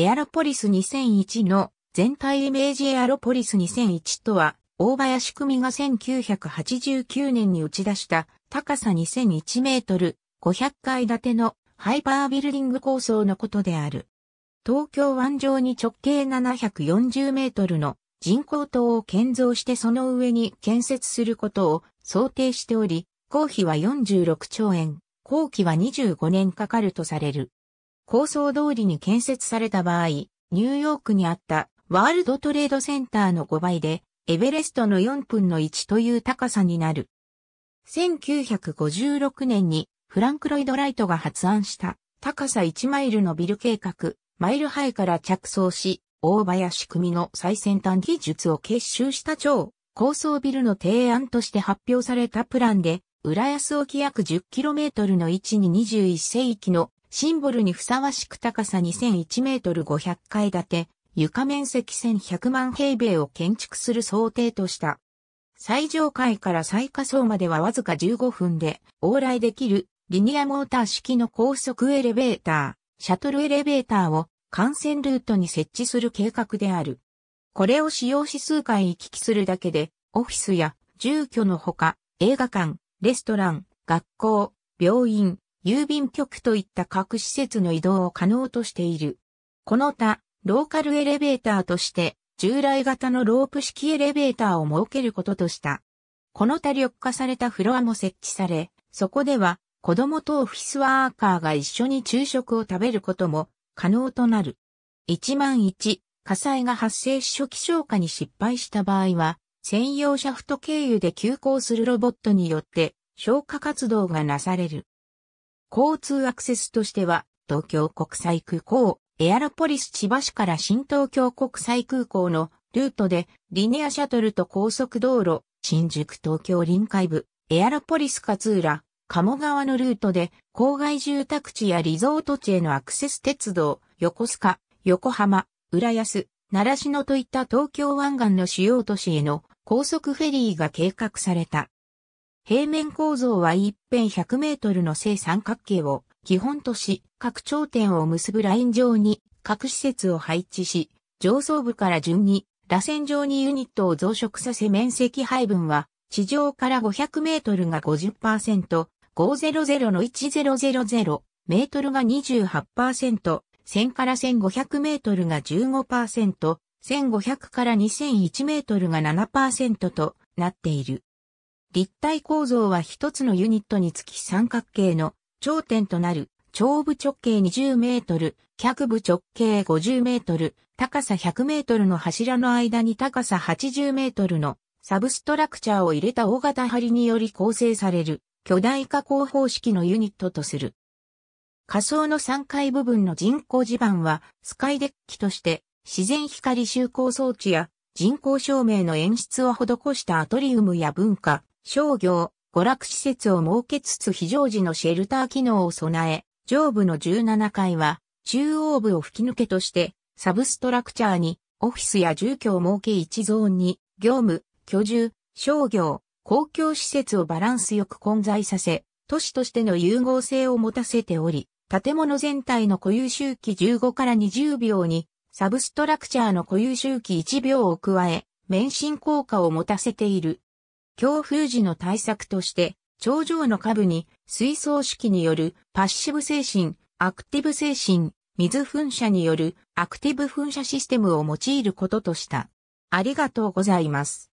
エアロポリス2001の全体イメージエアロポリス2001とは、大林組が1989年に打ち出した高さ2001メートル500階建てのハイパービルディング構想のことである。東京湾上に直径740メートルの人工島を建造してその上に建設することを想定しており、工費は46兆円、工期は25年かかるとされる。構想通りに建設された場合、ニューヨークにあったワールドトレードセンターの5倍で、エベレストの4分の1という高さになる。1956年にフランク・ロイド・ライトが発案した高さ1マイルのビル計画、マイルハイから着想し、大林組の最先端技術を結集した超高層ビルの提案として発表されたプランで、浦安沖約 10km の位置に21世紀のシンボルにふさわしく高さ2001メートル500階建て、床面積1100万平米を建築する想定とした。最上階から最下層まではわずか15分で往来できるリニアモーター式の高速エレベーター、シャトルエレベーターを幹線ルートに設置する計画である。これを使用し数回行き来するだけで、オフィスや住居のほか、映画館、レストラン、学校、病院、郵便局といった各施設の移動を可能としている。この他、ローカルエレベーターとして、従来型のロープ式エレベーターを設けることとした。この他緑化されたフロアも設置され、そこでは子供とオフィスワーカーが一緒に昼食を食べることも可能となる。1万1、火災が発生し初期消火に失敗した場合は、専用シャフト経由で急行するロボットによって消火活動がなされる。交通アクセスとしては、東京国際空港、エアロポリス千葉市から新東京国際空港のルートで、リネアシャトルと高速道路、新宿東京臨海部、エアロポリス勝浦、鴨川のルートで、郊外住宅地やリゾート地へのアクセス鉄道、横須賀、横浜、浦安、習志野といった東京湾岸の主要都市への高速フェリーが計画された。平面構造は一辺100メートルの正三角形を基本とし、各頂点を結ぶライン上に各施設を配置し、上層部から順に螺旋状にユニットを増殖させ面積配分は、地上から500メートルが50%、500の1000メートルが28%、1000から1500メートルが15%、1500から2001メートルが7%となっている。立体構造は一つのユニットにつき三角形の頂点となる長部直径20メートル、脚部直径50メートル、高さ100メートルの柱の間に高さ80メートルのサブストラクチャーを入れた大型針により構成される巨大加工方式のユニットとする。仮想の3階部分の人工地盤はスカイデッキとして自然光就光装置や人工照明の演出を施したアトリウムや文化、商業、娯楽施設を設けつつ非常時のシェルター機能を備え、上部の17階は中央部を吹き抜けとしてサブストラクチャーにオフィスや住居を設け1ゾーンに業務、居住、商業、公共施設をバランスよく混在させ、都市としての融合性を持たせており、建物全体の固有周期15から20秒にサブストラクチャーの固有周期1秒を加え、免震効果を持たせている。強風時の対策として、頂上の下部に水槽式によるパッシブ精神、アクティブ精神、水噴射によるアクティブ噴射システムを用いることとした。ありがとうございます。